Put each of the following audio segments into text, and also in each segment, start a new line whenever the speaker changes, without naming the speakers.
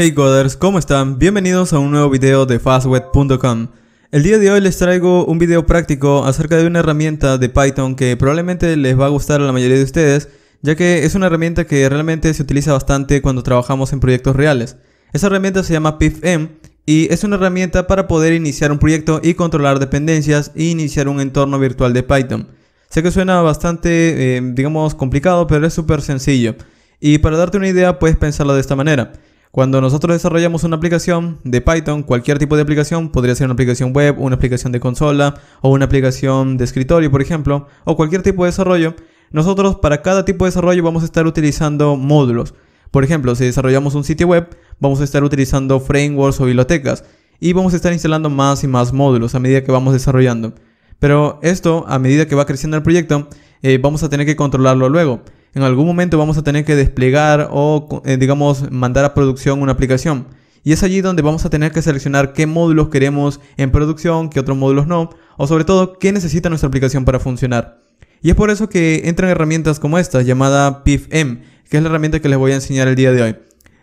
Hey coders, ¿cómo están? Bienvenidos a un nuevo video de fastweb.com. El día de hoy les traigo un video práctico acerca de una herramienta de Python que probablemente les va a gustar a la mayoría de ustedes, ya que es una herramienta que realmente se utiliza bastante cuando trabajamos en proyectos reales. Esa herramienta se llama PIFM y es una herramienta para poder iniciar un proyecto y controlar dependencias e iniciar un entorno virtual de Python. Sé que suena bastante, eh, digamos, complicado, pero es súper sencillo. Y para darte una idea, puedes pensarlo de esta manera. Cuando nosotros desarrollamos una aplicación de Python, cualquier tipo de aplicación, podría ser una aplicación web, una aplicación de consola o una aplicación de escritorio, por ejemplo, o cualquier tipo de desarrollo, nosotros para cada tipo de desarrollo vamos a estar utilizando módulos. Por ejemplo, si desarrollamos un sitio web, vamos a estar utilizando frameworks o bibliotecas y vamos a estar instalando más y más módulos a medida que vamos desarrollando. Pero esto, a medida que va creciendo el proyecto, eh, vamos a tener que controlarlo luego en algún momento vamos a tener que desplegar o, eh, digamos, mandar a producción una aplicación. Y es allí donde vamos a tener que seleccionar qué módulos queremos en producción, qué otros módulos no, o sobre todo qué necesita nuestra aplicación para funcionar. Y es por eso que entran herramientas como esta, llamada PIFM, que es la herramienta que les voy a enseñar el día de hoy.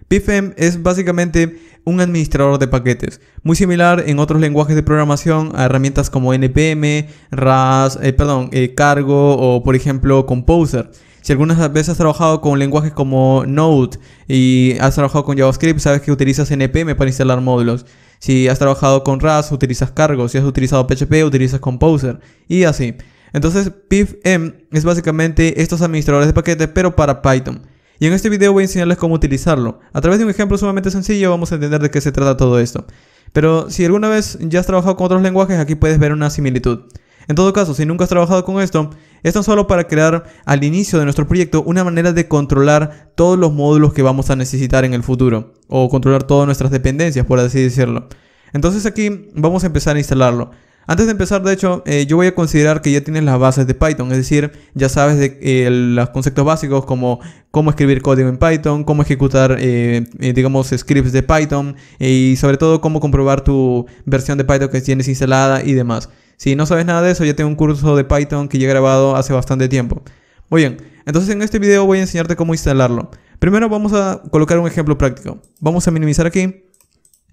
PIFM es básicamente un administrador de paquetes, muy similar en otros lenguajes de programación a herramientas como NPM, RAS, eh, perdón, eh, Cargo o por ejemplo Composer. Si algunas veces has trabajado con lenguajes como Node y has trabajado con JavaScript, sabes que utilizas npm para instalar módulos. Si has trabajado con RAS, utilizas Cargo Si has utilizado PHP, utilizas Composer. Y así. Entonces, pivm es básicamente estos administradores de paquetes, pero para Python. Y en este video voy a enseñarles cómo utilizarlo. A través de un ejemplo sumamente sencillo vamos a entender de qué se trata todo esto. Pero si alguna vez ya has trabajado con otros lenguajes, aquí puedes ver una similitud. En todo caso, si nunca has trabajado con esto, es tan solo para crear al inicio de nuestro proyecto una manera de controlar todos los módulos que vamos a necesitar en el futuro o controlar todas nuestras dependencias, por así decirlo. Entonces aquí vamos a empezar a instalarlo. Antes de empezar, de hecho, eh, yo voy a considerar que ya tienes las bases de Python, es decir, ya sabes de, eh, los conceptos básicos como cómo escribir código en Python, cómo ejecutar, eh, digamos, scripts de Python y sobre todo cómo comprobar tu versión de Python que tienes instalada y demás. Si no sabes nada de eso, ya tengo un curso de Python que ya he grabado hace bastante tiempo. Muy bien, entonces en este video voy a enseñarte cómo instalarlo. Primero vamos a colocar un ejemplo práctico. Vamos a minimizar aquí.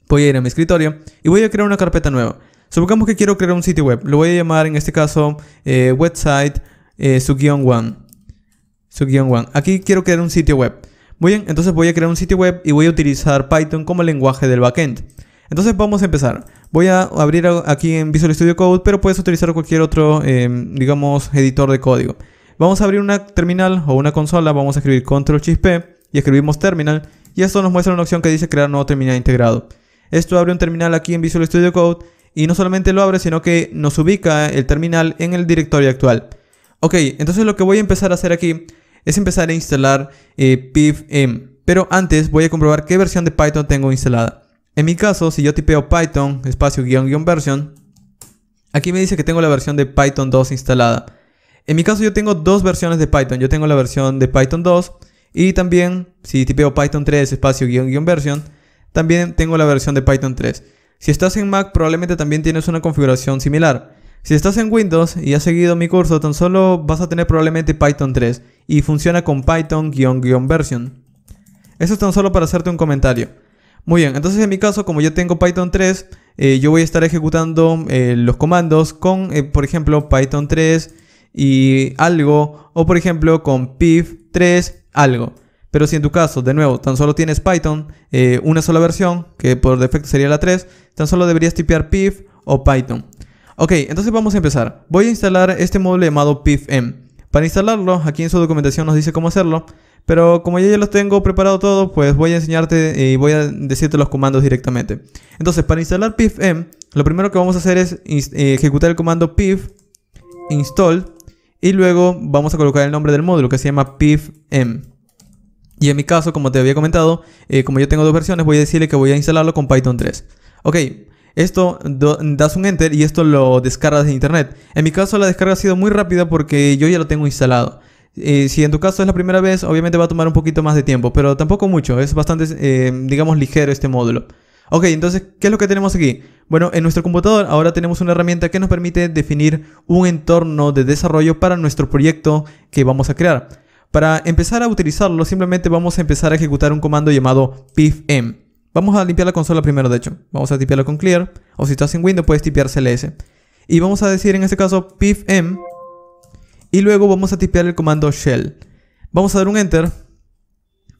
Voy a ir a mi escritorio y voy a crear una carpeta nueva. Supongamos que quiero crear un sitio web. Lo voy a llamar en este caso eh, website eh, su-one. Su-one. Aquí quiero crear un sitio web. Muy bien, entonces voy a crear un sitio web y voy a utilizar Python como lenguaje del backend. Entonces vamos a empezar. Voy a abrir aquí en Visual Studio Code, pero puedes utilizar cualquier otro, em, digamos, editor de código. Vamos a abrir una terminal o una consola, vamos a escribir Control Shift y escribimos Terminal y esto nos muestra una opción que dice crear nuevo terminal integrado. Esto abre un terminal aquí en Visual Studio Code y no solamente lo abre, sino que nos ubica el terminal en el directorio actual. Ok, entonces lo que voy a empezar a hacer aquí es empezar a instalar eh, pivm, em. pero antes voy a comprobar qué versión de Python tengo instalada. En mi caso, si yo tipeo Python, espacio guión aquí me dice que tengo la versión de Python 2 instalada. En mi caso yo tengo dos versiones de Python. Yo tengo la versión de Python 2 y también, si tipeo Python 3 espacio guión también tengo la versión de Python 3. Si estás en Mac probablemente también tienes una configuración similar. Si estás en Windows y has seguido mi curso, tan solo vas a tener probablemente Python 3 y funciona con Python version. Eso es tan solo para hacerte un comentario. Muy bien, entonces en mi caso, como yo tengo Python 3, eh, yo voy a estar ejecutando eh, los comandos con, eh, por ejemplo, Python 3 y algo, o por ejemplo con pif 3 algo. Pero si en tu caso, de nuevo, tan solo tienes Python, una sola versión, que por defecto sería la 3, tan solo deberías tipear pif o Python. Ok, entonces vamos a empezar. Voy a instalar este módulo llamado pifm. Para instalarlo, aquí en su documentación nos dice cómo hacerlo. Pero como ya los tengo preparado todo, pues voy a enseñarte y voy a decirte los comandos directamente. Entonces, para instalar PIFM lo primero que vamos a hacer es eh, ejecutar el comando pip install y luego vamos a colocar el nombre del módulo que se llama PIFM Y en mi caso, como te había comentado, eh, como yo tengo dos versiones, voy a decirle que voy a instalarlo con Python 3. Ok, esto das un enter y esto lo descargas de internet. En mi caso la descarga ha sido muy rápida porque yo ya lo tengo instalado. Eh, si en tu caso es la primera vez, obviamente va a tomar un poquito más de tiempo, pero tampoco mucho, es bastante, eh, digamos, ligero este módulo. Ok, entonces, ¿qué es lo que tenemos aquí? Bueno, en nuestro computador ahora tenemos una herramienta que nos permite definir un entorno de desarrollo para nuestro proyecto que vamos a crear. Para empezar a utilizarlo, simplemente vamos a empezar a ejecutar un comando llamado pifm. Vamos a limpiar la consola primero, de hecho. Vamos a tipearlo con clear, o si estás en Windows puedes tipear cls. Y vamos a decir en este caso pifm y luego vamos a tipear el comando shell. Vamos a dar un enter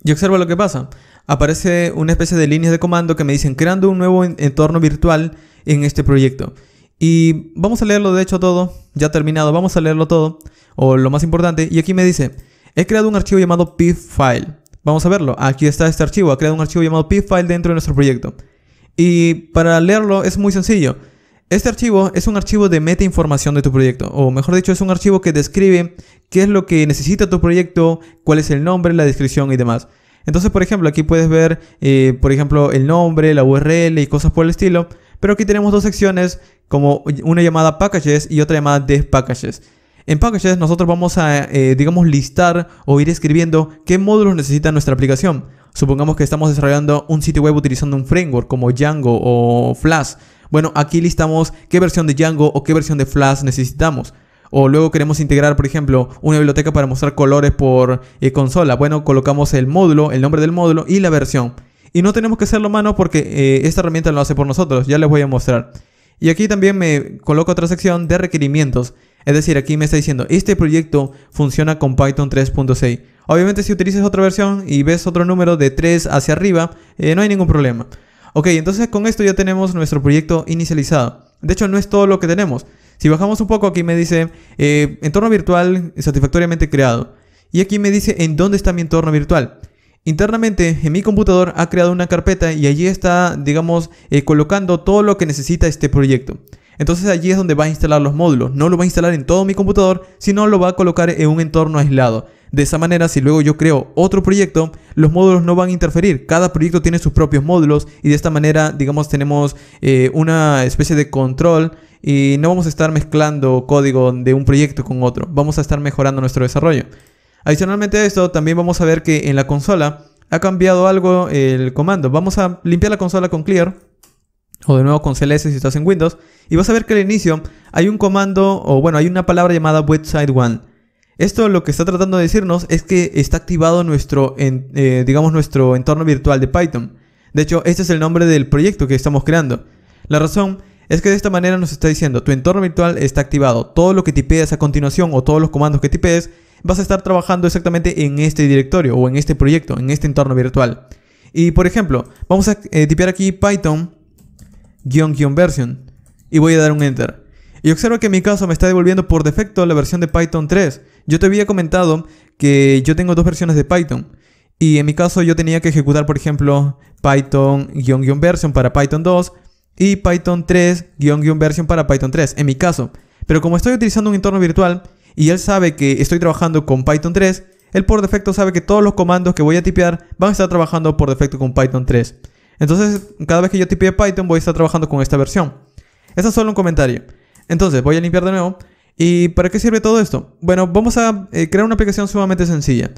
y observa lo que pasa. Aparece una especie de líneas de comando que me dicen creando un nuevo entorno virtual en este proyecto. Y vamos a leerlo de hecho todo, ya terminado, vamos a leerlo todo, o lo más importante, y aquí me dice, he creado un archivo llamado pipfile. Vamos a verlo, aquí está este archivo, ha creado un archivo llamado pipfile dentro de nuestro proyecto. Y para leerlo es muy sencillo. Este archivo es un archivo de meta información de tu proyecto, o mejor dicho, es un archivo que describe qué es lo que necesita tu proyecto, cuál es el nombre, la descripción y demás. Entonces, por ejemplo, aquí puedes ver, eh, por ejemplo, el nombre, la URL y cosas por el estilo. Pero aquí tenemos dos secciones, como una llamada packages y otra llamada despackages. En packages nosotros vamos a, eh, digamos, listar o ir escribiendo qué módulos necesita nuestra aplicación. Supongamos que estamos desarrollando un sitio web utilizando un framework como Django o Flash bueno, aquí listamos qué versión de Django o qué versión de Flash necesitamos. O luego queremos integrar, por ejemplo, una biblioteca para mostrar colores por eh, consola. Bueno, colocamos el módulo, el nombre del módulo y la versión. Y no tenemos que hacerlo a mano porque eh, esta herramienta lo hace por nosotros. Ya les voy a mostrar. Y aquí también me coloco otra sección de requerimientos. Es decir, aquí me está diciendo, este proyecto funciona con Python 3.6. Obviamente si utilizas otra versión y ves otro número de 3 hacia arriba, eh, no hay ningún problema. Ok, entonces con esto ya tenemos nuestro proyecto inicializado. De hecho, no es todo lo que tenemos. Si bajamos un poco, aquí me dice eh, entorno virtual satisfactoriamente creado. Y aquí me dice en dónde está mi entorno virtual. Internamente en mi computador ha creado una carpeta y allí está, digamos, eh, colocando todo lo que necesita este proyecto. Entonces allí es donde va a instalar los módulos. No lo va a instalar en todo mi computador, sino lo va a colocar en un entorno aislado. De esa manera, si luego yo creo otro proyecto, los módulos no van a interferir. Cada proyecto tiene sus propios módulos y de esta manera, digamos, tenemos eh, una especie de control y no vamos a estar mezclando código de un proyecto con otro. Vamos a estar mejorando nuestro desarrollo. Adicionalmente a esto, también vamos a ver que en la consola ha cambiado algo el comando. Vamos a limpiar la consola con clear o de nuevo con CLS si estás en Windows y vas a ver que al inicio hay un comando o bueno, hay una palabra llamada website 1 esto lo que está tratando de decirnos es que está activado nuestro, eh, digamos, nuestro entorno virtual de Python. De hecho, este es el nombre del proyecto que estamos creando. La razón es que de esta manera nos está diciendo, tu entorno virtual está activado. Todo lo que tipees a continuación o todos los comandos que tipees, vas a estar trabajando exactamente en este directorio o en este proyecto, en este entorno virtual. Y por ejemplo, vamos a eh, tipear aquí Python-version y voy a dar un enter. Y observo que en mi caso me está devolviendo por defecto la versión de Python 3. Yo te había comentado que yo tengo dos versiones de Python. Y en mi caso yo tenía que ejecutar, por ejemplo, Python-version para Python 2 y Python 3-version para Python 3, en mi caso. Pero como estoy utilizando un entorno virtual y él sabe que estoy trabajando con Python 3, él por defecto sabe que todos los comandos que voy a tipear van a estar trabajando por defecto con Python 3. Entonces, cada vez que yo tipee Python voy a estar trabajando con esta versión. Eso es solo un comentario. Entonces, voy a limpiar de nuevo. ¿Y para qué sirve todo esto? Bueno, vamos a eh, crear una aplicación sumamente sencilla.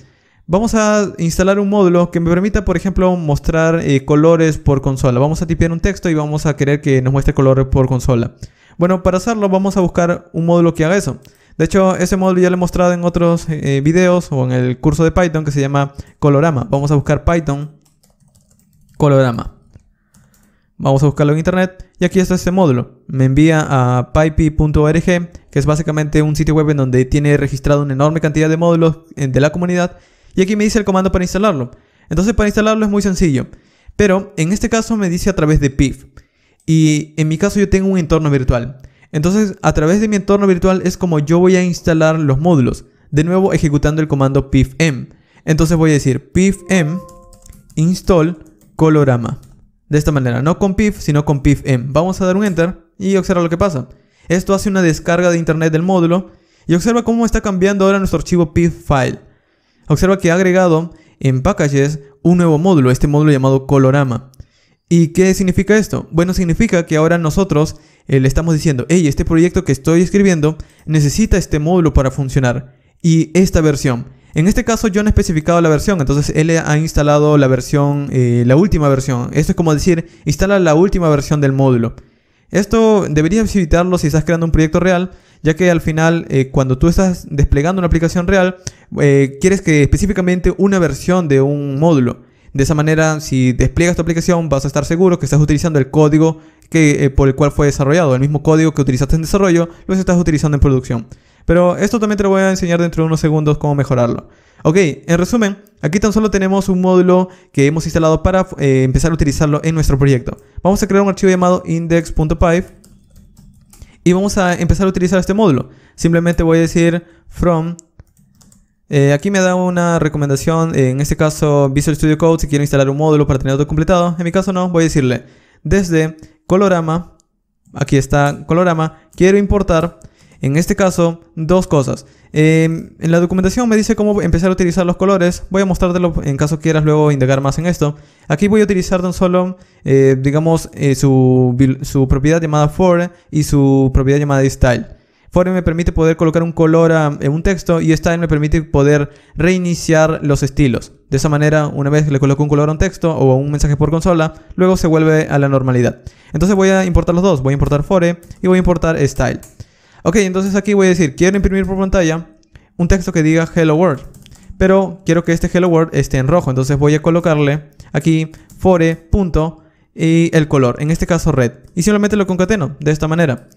Vamos a instalar un módulo que me permita, por ejemplo, mostrar eh, colores por consola. Vamos a tipear un texto y vamos a querer que nos muestre colores por consola. Bueno, para hacerlo vamos a buscar un módulo que haga eso. De hecho, ese módulo ya lo he mostrado en otros eh, videos o en el curso de Python que se llama Colorama. Vamos a buscar Python Colorama. Vamos a buscarlo en internet y aquí está este módulo. Me envía a pipe.org, que es básicamente un sitio web en donde tiene registrado una enorme cantidad de módulos eh, de la comunidad y aquí me dice el comando para instalarlo. Entonces para instalarlo es muy sencillo, pero en este caso me dice a través de pif. y en mi caso yo tengo un entorno virtual. Entonces a través de mi entorno virtual es como yo voy a instalar los módulos, de nuevo ejecutando el comando pifm. Entonces voy a decir pifm install colorama. De esta manera, no con pif, sino con pifm Vamos a dar un enter y observa lo que pasa. Esto hace una descarga de internet del módulo y observa cómo está cambiando ahora nuestro archivo pif file. Observa que ha agregado en packages un nuevo módulo, este módulo llamado colorama. ¿Y qué significa esto? Bueno, significa que ahora nosotros eh, le estamos diciendo, hey, este proyecto que estoy escribiendo necesita este módulo para funcionar y esta versión. En este caso yo no he especificado la versión, entonces él ha instalado la versión, eh, la última versión. Esto es como decir, instala la última versión del módulo. Esto deberías evitarlo si estás creando un proyecto real, ya que al final eh, cuando tú estás desplegando una aplicación real, eh, quieres que específicamente una versión de un módulo. De esa manera, si despliegas tu aplicación, vas a estar seguro que estás utilizando el código que, por el cual fue desarrollado, el mismo código que utilizaste en desarrollo, lo estás utilizando en producción. Pero esto también te lo voy a enseñar dentro de unos segundos cómo mejorarlo. Ok, en resumen, aquí tan solo tenemos un módulo que hemos instalado para eh, empezar a utilizarlo en nuestro proyecto. Vamos a crear un archivo llamado index.py y vamos a empezar a utilizar este módulo. Simplemente voy a decir from eh, aquí me da una recomendación, eh, en este caso Visual Studio Code, si quiero instalar un módulo para tenerlo completado. En mi caso no, voy a decirle desde Colorama, aquí está Colorama, quiero importar en este caso, dos cosas. Em, en la documentación me dice cómo empezar a utilizar los colores. Voy a mostrártelo en caso quieras luego indagar más en esto. Aquí voy a utilizar tan solo, eh, digamos, eh, su, propiedad llamada for y su propiedad llamada style. For me permite poder colocar un color en un texto y style me permite poder reiniciar los estilos. De esa manera, una vez que le coloco un color a un texto o a un mensaje por consola, luego se vuelve a la normalidad. Entonces voy a importar los dos. Voy a importar fore y voy a importar style. Ok, entonces aquí voy a decir, quiero imprimir por pantalla un texto que diga Hello World. Pero quiero que este Hello World esté en rojo. Entonces voy a colocarle aquí fore. Punto, y el color, en este caso red. Y simplemente lo concateno de esta manera.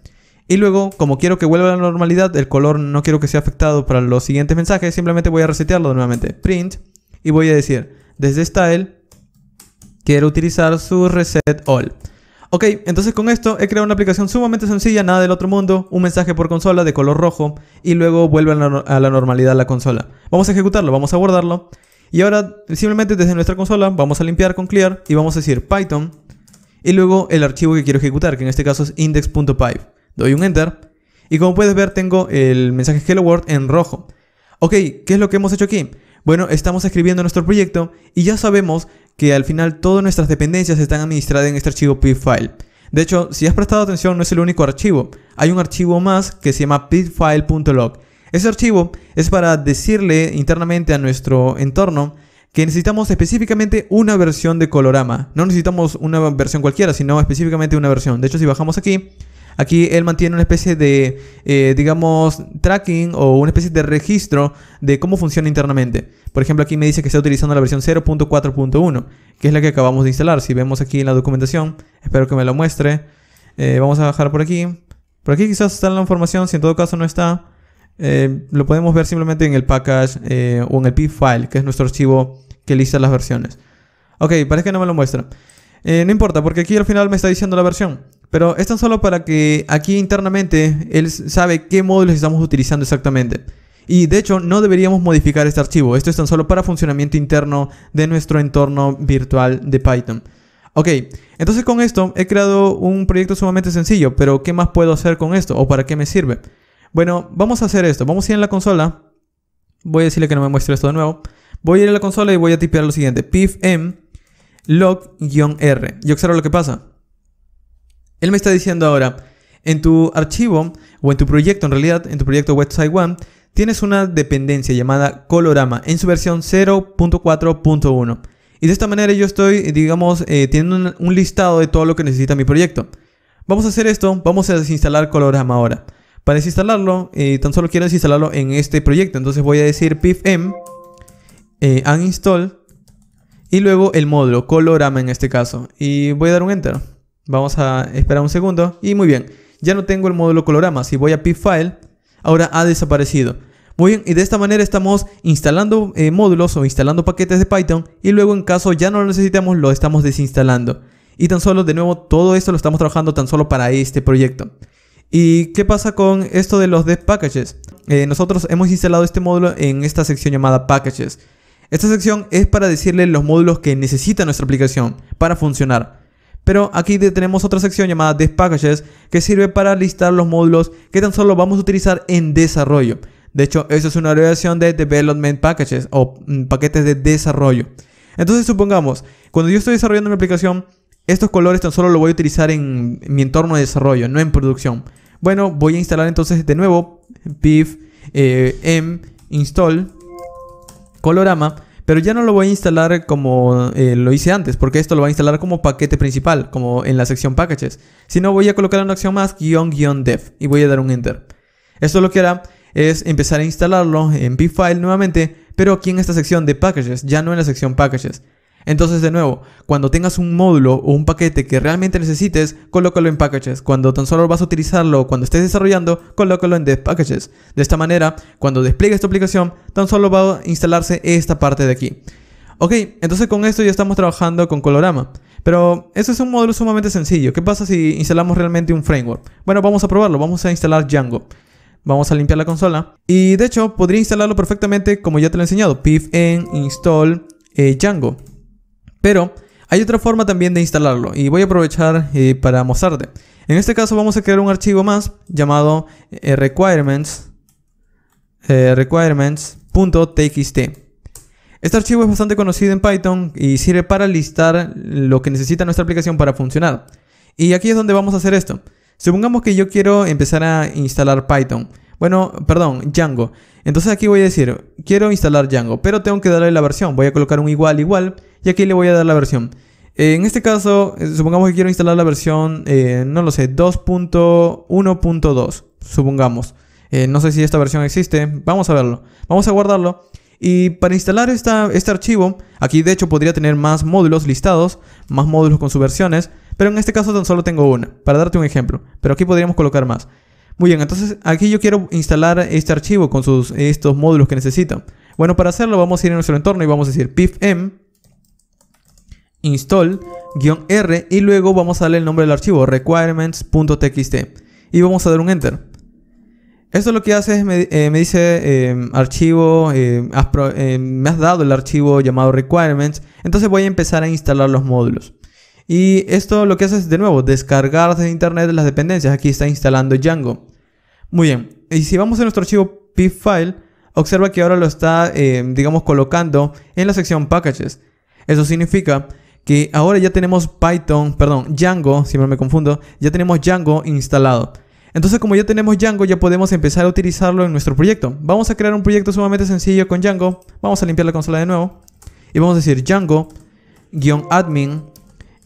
Y luego, como quiero que vuelva a la normalidad, el color no quiero que sea afectado para los siguientes mensajes, simplemente voy a resetearlo nuevamente. Print. Y voy a decir, desde style, quiero utilizar su reset all. Ok, entonces con esto he creado una aplicación sumamente sencilla, nada del otro mundo, un mensaje por consola de color rojo y luego vuelve a la normalidad la consola. Vamos a ejecutarlo, vamos a guardarlo y ahora simplemente desde nuestra consola vamos a limpiar con clear y vamos a decir python y luego el archivo que quiero ejecutar, que en este caso es index.py. Doy un enter y como puedes ver tengo el mensaje hello world en rojo. Ok, ¿qué es lo que hemos hecho aquí? Bueno, estamos escribiendo nuestro proyecto y ya sabemos que al final todas nuestras dependencias están administradas en este archivo pitfile De hecho, si has prestado atención, no es el único archivo. Hay un archivo más que se llama pipfile.log. Ese archivo es para decirle internamente a nuestro entorno que necesitamos específicamente una versión de Colorama. No necesitamos una versión cualquiera, sino específicamente una versión. De hecho, si bajamos aquí, Aquí él mantiene una especie de, eh, digamos, tracking o una especie de registro de cómo funciona internamente. Por ejemplo, aquí me dice que está utilizando la versión 0.4.1, que es la que acabamos de instalar. Si vemos aquí en la documentación, espero que me lo muestre. Eh, vamos a bajar por aquí. Por aquí quizás está la información, si en todo caso no está, eh, lo podemos ver simplemente en el package o en el pip file, que es nuestro archivo que lista las versiones. Ok, parece que no me lo muestra. no importa, porque aquí al final me está diciendo la versión. Pero es tan solo para que aquí internamente él sabe qué módulos estamos utilizando exactamente. Y de hecho no deberíamos modificar este archivo. Esto es tan solo para funcionamiento interno de nuestro entorno virtual de Python. Ok, entonces con esto he creado un proyecto sumamente sencillo, pero ¿qué más puedo hacer con esto o para qué me sirve? Bueno, vamos a hacer esto. Vamos a ir en la consola. Voy a decirle que no me muestre esto de nuevo. Voy a ir a la consola y voy a tipear lo siguiente. pifm log-r. Y observa lo que pasa. Él me está diciendo ahora, en tu archivo o en tu proyecto en realidad, en tu proyecto Website One, tienes una dependencia llamada Colorama en su versión 0.4.1. Y de esta manera yo estoy, digamos, eh, teniendo un, listado de todo lo que necesita mi proyecto. Vamos a hacer esto, vamos a desinstalar Colorama ahora. Para desinstalarlo, eh, tan solo quiero desinstalarlo en este proyecto. Entonces voy a decir pipm eh, uninstall y luego el módulo, Colorama en este caso. Y voy a dar un enter. Vamos a esperar un segundo. Y muy bien, ya no tengo el módulo colorama. Si voy a file, ahora ha desaparecido. Muy bien, y de esta manera estamos instalando eh, módulos o instalando paquetes de Python y luego en caso ya no lo necesitamos lo estamos desinstalando. Y tan solo, de nuevo, todo esto lo estamos trabajando tan solo para este proyecto. ¿Y qué pasa con esto de los dev packages? Eh, nosotros hemos instalado este módulo en esta sección llamada packages. Esta sección es para decirle los módulos que necesita nuestra aplicación para funcionar. Pero aquí tenemos otra sección llamada despackages que sirve para listar los módulos que tan solo vamos a utilizar en desarrollo. De hecho, eso es una relación de Development Packages o mm, paquetes de desarrollo. Entonces, supongamos, cuando yo estoy desarrollando mi aplicación, estos colores tan solo lo voy a utilizar en mi entorno de desarrollo, no en producción. Bueno, voy a instalar entonces de nuevo pip eh, m install colorama pero ya no lo voy a instalar como eh, lo hice antes, porque esto lo va a instalar como paquete principal, como en la sección packages. Si no, voy a colocar una acción más, guión, guión, dev, y voy a dar un enter. Esto lo que hará es empezar a instalarlo en pfile nuevamente, pero aquí en esta sección de packages, ya no en la sección packages. Entonces, de nuevo, cuando tengas un módulo o un paquete que realmente necesites, colócalo en packages. Cuando tan solo vas a utilizarlo, cuando estés desarrollando, colócalo en dev packages. De esta manera, cuando despliegues tu aplicación, tan solo va a instalarse esta parte de aquí. Ok, entonces con esto ya estamos trabajando con Colorama. Pero eso es un módulo sumamente sencillo. ¿Qué pasa si instalamos realmente un framework? Bueno, vamos a probarlo. Vamos a instalar Django. Vamos a limpiar la consola. Y de hecho, podría instalarlo perfectamente como ya te lo he enseñado. Pip en install eh, Django. Pero hay otra forma también de instalarlo y voy a aprovechar eh, para mostrarte. En este caso vamos a crear un archivo más llamado eh, requirements eh, requirements.txt. Este archivo es bastante conocido en Python y sirve para listar lo que necesita nuestra aplicación para funcionar. Y aquí es donde vamos a hacer esto. Supongamos que yo quiero empezar a instalar Python. Bueno, perdón, Django. Entonces aquí voy a decir, quiero instalar Django, pero tengo que darle la versión. Voy a colocar un igual igual y aquí le voy a dar la versión. Eh, en este caso, eh, supongamos que quiero instalar la versión, eh, no lo sé, 2.1.2, supongamos. no sé si esta versión existe, vamos a verlo. Vamos a guardarlo. Y para instalar este archivo, aquí de hecho podría tener más módulos listados, más módulos con sus versiones pero en este caso tan solo tengo una, para darte un ejemplo, pero aquí podríamos colocar más. Muy bien, entonces aquí yo quiero instalar este archivo con sus, estos módulos que necesito. Bueno, para hacerlo vamos a ir a nuestro entorno y vamos a decir m install-r y luego vamos a darle el nombre del archivo requirements.txt y vamos a dar un enter. Esto lo que hace es me, eh, dice eh, archivo, eh, me has dado el archivo llamado requirements, entonces voy a empezar a instalar los módulos. Y esto lo que hace es de nuevo descargar de internet las dependencias. Aquí está instalando Django. Muy bien, y si vamos a nuestro archivo pipfile observa que ahora lo está, digamos, colocando en la sección packages. Eso significa que ahora ya tenemos Python, perdón, Django, siempre me confundo, ya tenemos Django instalado. Entonces como ya tenemos Django ya podemos empezar a utilizarlo en nuestro proyecto. Vamos a crear un proyecto sumamente sencillo con Django. Vamos a limpiar la consola de nuevo. Y vamos a decir Django-admin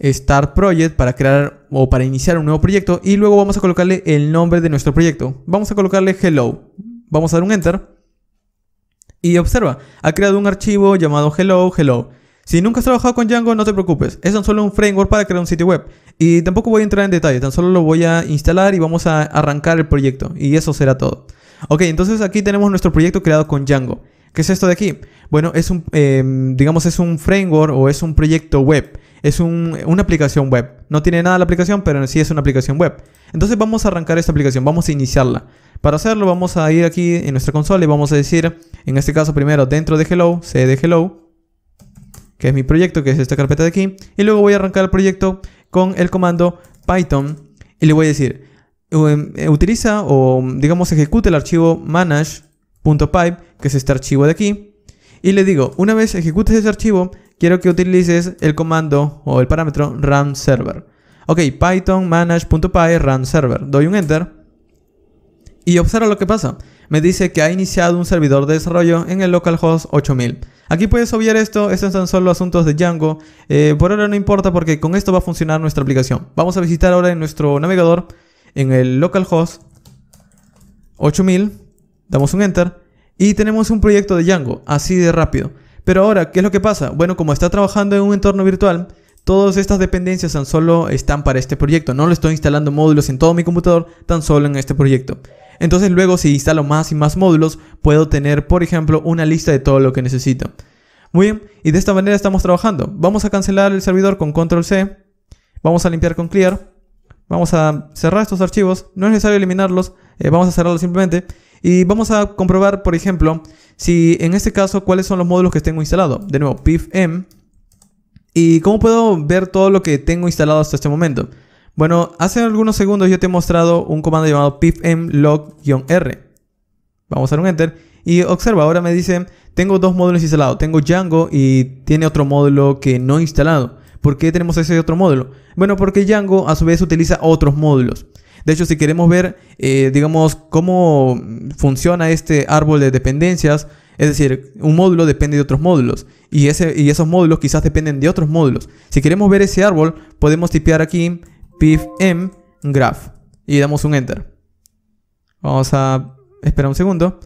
start project para crear o para iniciar un nuevo proyecto. Y luego vamos a colocarle el nombre de nuestro proyecto. Vamos a colocarle hello. Vamos a dar un enter. Y observa, ha creado un archivo llamado hello, hello. Si nunca has trabajado con Django, no te preocupes. Es tan solo un framework para crear un sitio web. Y tampoco voy a entrar en detalle, tan solo lo voy a instalar y vamos a arrancar el proyecto. Y eso será todo. Ok, entonces aquí tenemos nuestro proyecto creado con Django. ¿Qué es esto de aquí? Bueno, es un, em, digamos, es un framework o es un proyecto web. Es una aplicación web. No tiene nada la aplicación, pero sí es una aplicación web. Entonces vamos a arrancar esta aplicación, vamos a iniciarla. Para hacerlo vamos a ir aquí en nuestra consola y vamos a decir, en este caso primero dentro de hello, cd hello que es mi proyecto, que es esta carpeta de aquí. Y luego voy a arrancar el proyecto con el comando Python y le voy a decir, em, eh, utiliza o mm, digamos ejecute el archivo manage.py, que es este archivo de aquí. Y le digo, una vez ejecutes ese archivo, quiero que utilices el comando o el parámetro run server. Ok, Python manage.py run server. Doy un enter y observa lo que pasa me dice que ha iniciado un servidor de desarrollo en el localhost 8000. Aquí puedes obviar esto, estos son solo asuntos de Django, eh, por ahora no importa porque con esto va a funcionar nuestra aplicación. Vamos a visitar ahora en nuestro navegador, en el localhost 8000, damos un enter y tenemos un proyecto de Django, así de rápido. Pero ahora, ¿qué es lo que pasa? Bueno, como está trabajando en un entorno virtual, Todas estas dependencias tan solo están para este proyecto. No lo estoy instalando módulos en todo mi computador, tan solo en este proyecto. Entonces luego si instalo más y más módulos, puedo tener, por ejemplo, una lista de todo lo que necesito. Muy bien, y de esta manera estamos trabajando. Vamos a cancelar el servidor con control C. Vamos a limpiar con clear. Vamos a cerrar estos archivos. No es necesario eliminarlos. Eh, vamos a cerrarlos simplemente. Y vamos a comprobar, por ejemplo, si en este caso cuáles son los módulos que tengo instalado. De nuevo, pifm. Em. ¿Y cómo puedo ver todo lo que tengo instalado hasta este momento? Bueno, hace algunos segundos yo te he mostrado un comando llamado pipmlog-r. Vamos a dar un enter y observa, ahora me dice, tengo dos módulos instalados, tengo Django y tiene otro módulo que no he instalado. ¿Por qué tenemos ese otro módulo? Bueno, porque Django a su vez utiliza otros módulos. De hecho, si queremos ver, eh, digamos, cómo funciona este árbol de dependencias, es decir, un módulo depende de otros módulos y, ese, y esos módulos quizás dependen de otros módulos. Si queremos ver ese árbol, podemos tipear aquí pip m graph y damos un enter. Vamos a esperar un segundo.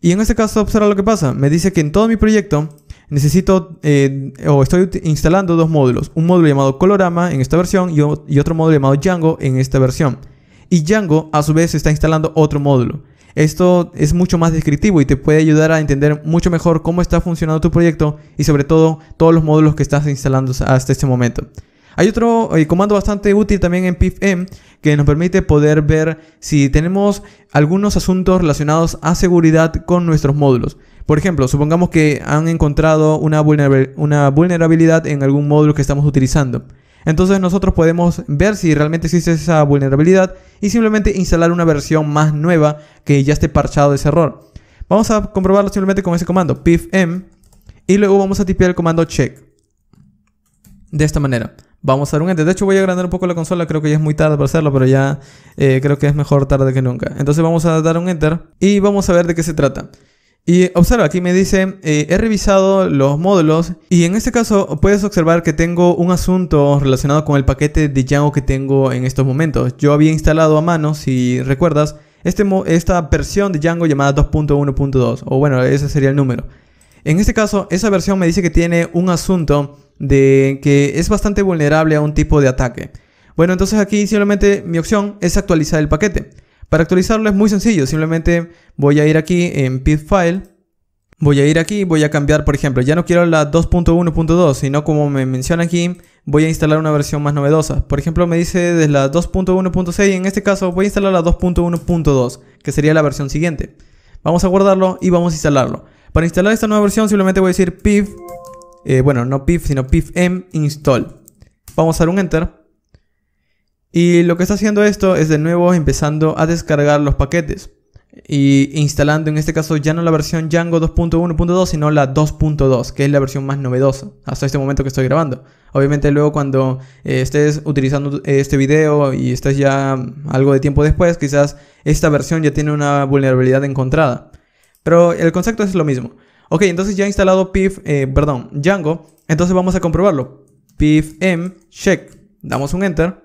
Y en este caso observa lo que pasa. Me dice que en todo mi proyecto necesito eh, o estoy instalando dos módulos. Un módulo llamado Colorama en esta versión y, y otro módulo llamado Django en esta versión. Y Django a su vez está instalando otro módulo. Esto es mucho más descriptivo y te puede ayudar a entender mucho mejor cómo está funcionando tu proyecto y sobre todo todos los módulos que estás instalando hasta este momento. Hay otro eh, comando bastante útil también en PIFM que nos permite poder ver si tenemos algunos asuntos relacionados a seguridad con nuestros módulos. Por ejemplo, supongamos que han encontrado una, vulnerabilidad en algún módulo que estamos utilizando. Entonces nosotros podemos ver si realmente existe esa vulnerabilidad y simplemente instalar una versión más nueva que ya esté parchado ese error. Vamos a comprobarlo simplemente con ese comando pifm y luego vamos a tipear el comando check. De esta manera vamos a dar un enter, De hecho, voy a agrandar un poco la consola, creo que ya es muy tarde para hacerlo, pero ya eh, creo que es mejor tarde que nunca. Entonces vamos a dar un enter y vamos a ver de qué se trata. Y observa, aquí me dice, eh, he revisado los módulos y en este caso puedes observar que tengo un asunto relacionado con el paquete de Django que tengo en estos momentos. Yo había instalado a mano, si recuerdas, este esta versión de Django llamada 2.1.2, o bueno, ese sería el número. En este caso, esa versión me dice que tiene un asunto de que es bastante vulnerable a un tipo de ataque. Bueno, entonces aquí simplemente mi opción es actualizar el paquete. Para actualizarlo es muy sencillo, simplemente voy a ir aquí en pip file, voy a ir aquí, voy a cambiar, por ejemplo, ya no quiero la 2.1.2, sino como me menciona aquí, voy a instalar una versión más novedosa. Por ejemplo, me dice desde la 2.1.6, en este caso voy a instalar la 2.1.2, que sería la versión siguiente. Vamos a guardarlo y vamos a instalarlo. Para instalar esta nueva versión simplemente voy a decir pip eh, bueno, no pif, sino pifm em install. Vamos a dar un enter. Y lo que está haciendo esto es de nuevo empezando a descargar los paquetes. Y instalando en este caso ya no la versión Django 2.1.2, sino la 2.2, que es la versión más novedosa hasta este momento que estoy grabando. Obviamente luego cuando eh, estés utilizando eh, este video y estés ya algo de tiempo después, quizás esta versión ya tiene una vulnerabilidad encontrada. Pero el concepto es lo mismo. Ok, entonces ya he instalado pif, eh, perdón, Django. Entonces vamos a comprobarlo. m check. Damos un enter.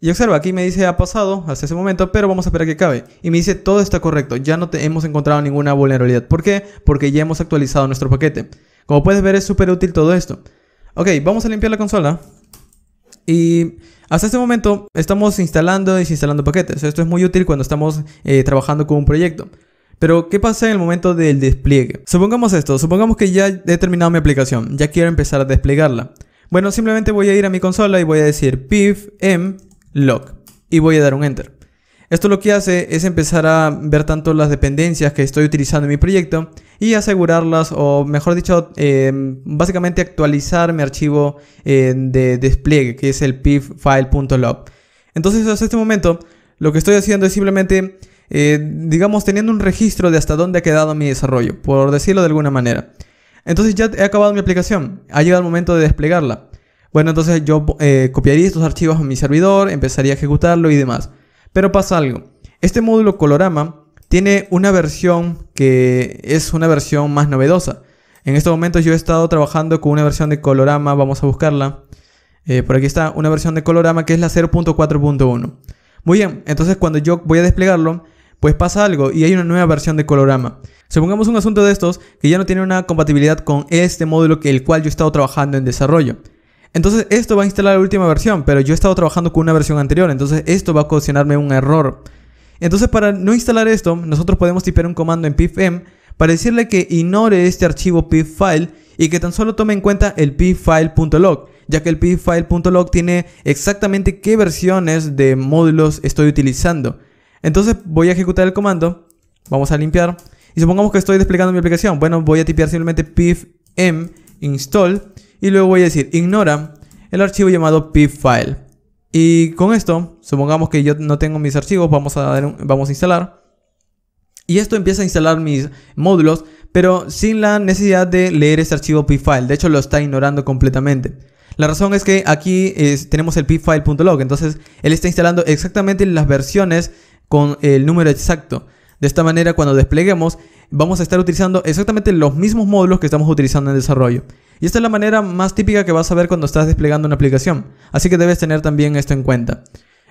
Y observa, aquí me dice ha pasado hasta ese momento, pero vamos a esperar que acabe. Y me dice todo está correcto, ya no hemos encontrado ninguna vulnerabilidad. ¿Por qué? Porque ya hemos actualizado nuestro paquete. Como puedes ver es súper útil todo esto. Ok, vamos a limpiar la consola. Y hasta este momento estamos instalando y desinstalando paquetes. Esto es muy útil cuando estamos eh, trabajando con un proyecto. Pero, ¿qué pasa en el momento del despliegue? Supongamos esto, supongamos que ya he terminado mi aplicación, ya quiero empezar a desplegarla. Bueno, simplemente voy a ir a mi consola y voy a decir pif m em, log y voy a dar un enter. Esto lo que hace es empezar a ver tanto las dependencias que estoy utilizando en mi proyecto y asegurarlas, o mejor dicho, em, básicamente actualizar mi archivo eh, de despliegue, que es el pif file.log. Entonces, hasta este momento, lo que estoy haciendo es simplemente eh, digamos, teniendo un registro de hasta dónde ha quedado mi desarrollo, por decirlo de alguna manera. Entonces ya he acabado mi aplicación, ha llegado el momento de desplegarla. Bueno, entonces yo eh, copiaría estos archivos a mi servidor, empezaría a ejecutarlo y demás. Pero pasa algo. Este módulo Colorama tiene una versión que es una versión más novedosa. En estos momentos yo he estado trabajando con una versión de Colorama, vamos a buscarla. Eh, por aquí está, una versión de Colorama que es la 0.4.1. Muy bien, entonces cuando yo voy a desplegarlo, pues pasa algo y hay una nueva versión de Colorama. Supongamos un asunto de estos que ya no tiene una compatibilidad con este módulo que el cual yo he estado trabajando en desarrollo. Entonces esto va a instalar la última versión, pero yo he estado trabajando con una versión anterior, entonces esto va a ocasionarme un error. Entonces para no instalar esto, nosotros podemos tipear un comando en pipm para decirle que ignore este archivo pipfile y que tan solo tome en cuenta el pipfile.log, ya que el pipfile.log tiene exactamente qué versiones de módulos estoy utilizando. Entonces voy a ejecutar el comando. Vamos a limpiar. Y supongamos que estoy desplegando mi aplicación. Bueno, voy a tipear simplemente m install. Y luego voy a decir ignora el archivo llamado pipfile. Y con esto, supongamos que yo no tengo mis archivos, vamos a, dar vamos a instalar. Y esto empieza a instalar mis módulos, pero sin la necesidad de leer este archivo pipfile. De hecho, lo está ignorando completamente. La razón es que aquí eh, tenemos el pipfile.log, entonces él está instalando exactamente las versiones con el número exacto. De esta manera, cuando despleguemos, vamos a estar utilizando exactamente los mismos módulos que estamos utilizando en desarrollo. Y esta es la manera más típica que vas a ver cuando estás desplegando una aplicación. Así que debes tener también esto en cuenta.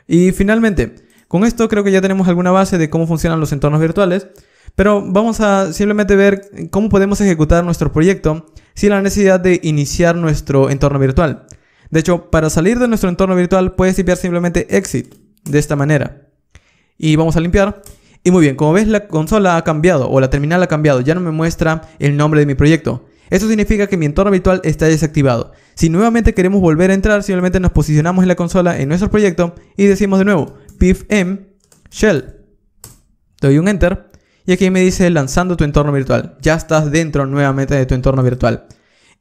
Y finalmente, con esto creo que ya tenemos alguna base de cómo funcionan los entornos virtuales. Pero vamos a simplemente ver cómo podemos ejecutar nuestro proyecto sin la necesidad de iniciar nuestro entorno virtual. De hecho, para salir de nuestro entorno virtual puedes tipear simplemente exit de esta manera y vamos a limpiar. Y muy bien, como ves la consola ha cambiado o la terminal ha cambiado, ya no me muestra el nombre de mi proyecto. eso significa que mi entorno virtual está desactivado. Si nuevamente queremos volver a entrar, simplemente nos posicionamos en la consola en nuestro proyecto y decimos de nuevo pifm shell. Doy un enter y aquí me dice lanzando tu entorno virtual. Ya estás dentro nuevamente de tu entorno virtual.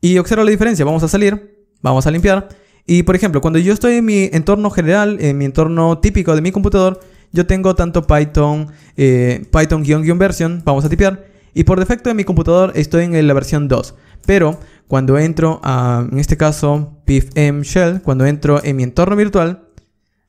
Y observa la diferencia, vamos a salir, vamos a limpiar y por ejemplo, cuando yo estoy en mi entorno general, en mi entorno típico de mi computador, yo tengo tanto Python, eh, Python-version, vamos a tipear, y por defecto en mi computador estoy en la versión 2. Pero cuando entro a, en este caso, pifm shell, cuando entro en mi entorno virtual,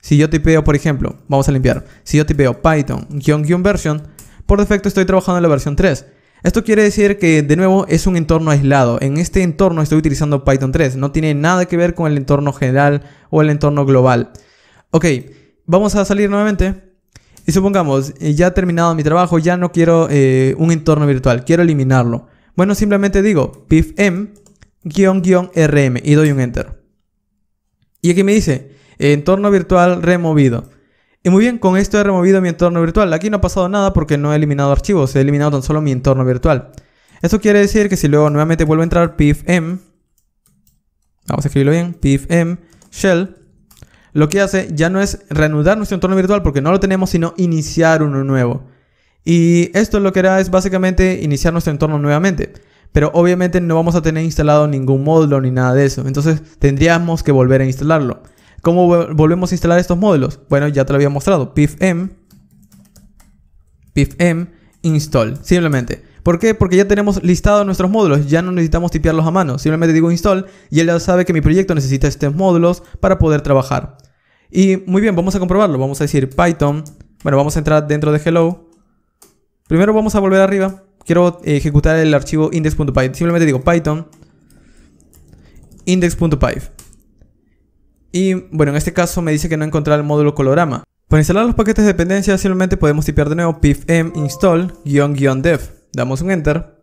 si yo tipeo, por ejemplo, vamos a limpiar, si yo tipeo Python-version, por defecto estoy trabajando en la versión 3. Esto quiere decir que, de nuevo, es un entorno aislado. En este entorno estoy utilizando Python 3. No tiene nada que ver con el entorno general o el entorno global. Ok, vamos a salir nuevamente. Y supongamos, eh, ya he terminado mi trabajo, ya no quiero eh, un entorno virtual, quiero eliminarlo. Bueno, simplemente digo pifm-rm y doy un enter. Y aquí me dice, entorno virtual removido. Y muy bien, con esto he removido mi entorno virtual. Aquí no ha pasado nada porque no he eliminado archivos, he eliminado tan solo mi entorno virtual. Eso quiere decir que si luego nuevamente vuelvo a entrar pifm, vamos a escribirlo bien, pifm shell, lo que hace ya no es reanudar nuestro entorno virtual porque no lo tenemos, sino iniciar uno nuevo. Y esto lo que hará es básicamente iniciar nuestro entorno nuevamente. Pero obviamente no vamos a tener instalado ningún módulo ni nada de eso. Entonces tendríamos que volver a instalarlo. ¿Cómo volvemos a instalar estos módulos? Bueno, ya te lo había mostrado. pifm, pifm install. Simplemente. ¿Por qué? Porque ya tenemos listados nuestros módulos, ya no necesitamos tipearlos a mano. Simplemente digo install y él ya sabe que mi proyecto necesita estos módulos para poder trabajar. Y muy bien, vamos a comprobarlo. Vamos a decir Python. Bueno, vamos a entrar dentro de hello. Primero vamos a volver arriba. Quiero ejecutar el archivo index.py. Simplemente digo Python index.py. Y bueno, en este caso me dice que no encontrar el módulo colorama. Para instalar los paquetes de dependencia simplemente podemos tipear de nuevo pipm install-dev. Damos un enter.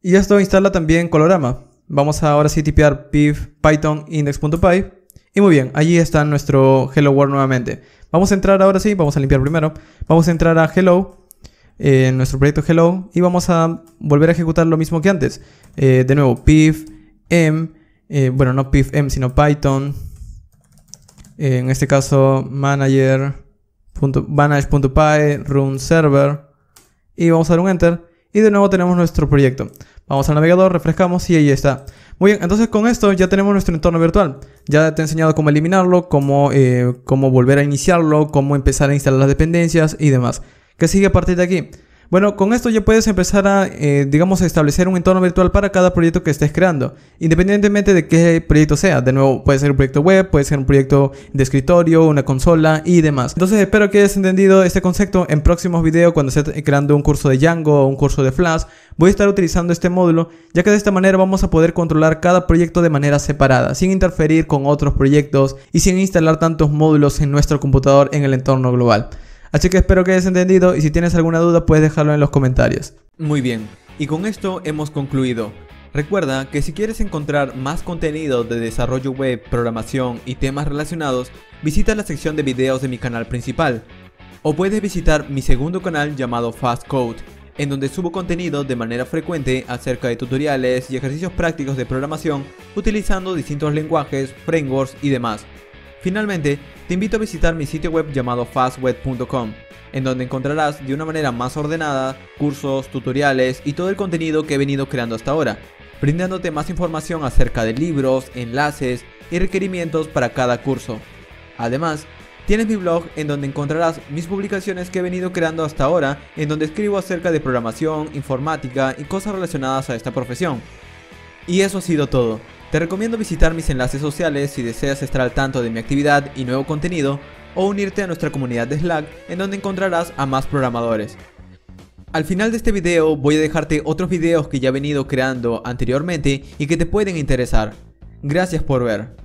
Y esto instala también colorama. Vamos ahora sí tipear pip python index.py y muy bien, allí está nuestro Hello World nuevamente. Vamos a entrar ahora sí, vamos a limpiar primero. Vamos a entrar a Hello, en eh, nuestro proyecto Hello, y vamos a volver a ejecutar lo mismo que antes. Eh, de nuevo, pif, m, eh, bueno, no pif, m, sino Python. en este caso, manager.manage.py, run server. Y vamos a dar un enter. Y de nuevo tenemos nuestro proyecto. Vamos al navegador, refrescamos y ahí está. Muy bien, entonces con esto ya tenemos nuestro entorno virtual. Ya te he enseñado cómo eliminarlo, cómo, eh, volver a iniciarlo, cómo empezar a instalar las dependencias y demás. ¿Qué sigue a partir de aquí? Bueno, con esto ya puedes empezar a, eh, digamos, a establecer un entorno virtual para cada proyecto que estés creando, independientemente de qué proyecto sea. De nuevo, puede ser un proyecto web, puede ser un proyecto de escritorio, una consola y demás. Entonces, espero que hayas entendido este concepto. En próximos videos, cuando esté creando un curso de Django o un curso de Flash, voy a estar utilizando este módulo, ya que de esta manera vamos a poder controlar cada proyecto de manera separada, sin interferir con otros proyectos y sin instalar tantos módulos en nuestro computador en el entorno global. Así que espero que hayas entendido y si tienes alguna duda puedes dejarlo en los comentarios. Muy bien, y con esto hemos concluido. Recuerda que si quieres encontrar más contenido de desarrollo web, programación y temas relacionados, visita la sección de videos de mi canal principal. O puedes visitar mi segundo canal llamado Fast Code, en donde subo contenido de manera frecuente acerca de tutoriales y ejercicios prácticos de programación utilizando distintos lenguajes, frameworks y demás. Finalmente, te invito a visitar mi sitio web llamado fastweb.com, en donde encontrarás de una manera más ordenada cursos, tutoriales y todo el contenido que he venido creando hasta ahora, brindándote más información acerca de libros, enlaces y requerimientos para cada curso. Además, Tienes mi blog en donde encontrarás mis publicaciones que he venido creando hasta ahora, en donde escribo acerca de programación, informática y cosas relacionadas a esta profesión. Y eso ha sido todo. Te recomiendo visitar mis enlaces sociales si deseas estar al tanto de mi actividad y nuevo contenido o unirte a nuestra comunidad de Slack en donde encontrarás a más programadores. Al final de este video voy a dejarte otros videos que ya he venido creando anteriormente y que te pueden interesar. Gracias por ver.